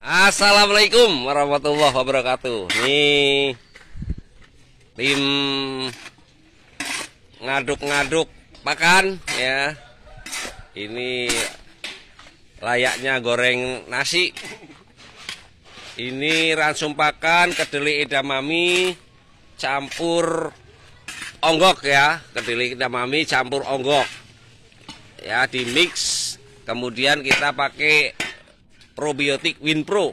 Assalamualaikum warahmatullahi wabarakatuh. Nih tim ngaduk-ngaduk pakan ya. Ini layaknya goreng nasi. Ini ransum pakan kedelai edamame campur onggok ya, kedelai edamame campur onggok. Ya, di mix. Kemudian kita pakai probiotik Winpro uh,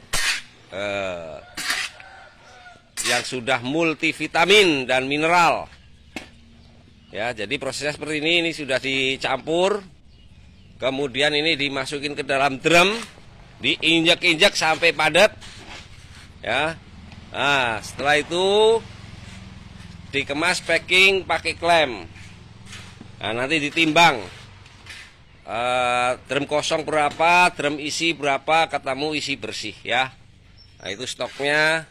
yang sudah multivitamin dan mineral. Ya, jadi prosesnya seperti ini, ini sudah dicampur. Kemudian ini dimasukin ke dalam drum, diinjak-injak sampai padat. Ya. Nah, setelah itu dikemas packing pakai klem. Nah, nanti ditimbang uh, eh, drum kosong berapa, drum isi berapa, ketemu isi bersih ya. Nah, itu stoknya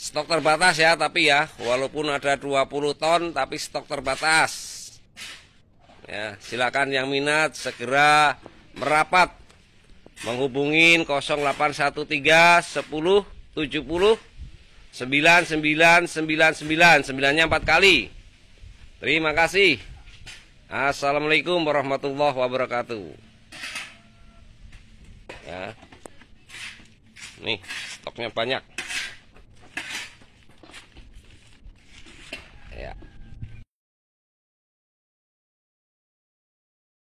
stok terbatas ya, tapi ya walaupun ada 20 ton tapi stok terbatas. Ya, silakan yang minat segera merapat menghubungi 0813 10 70 9999 9 nya 4 kali. Terima kasih. Assalamualaikum warahmatullahi wabarakatuh. Ya. Nih, stoknya banyak.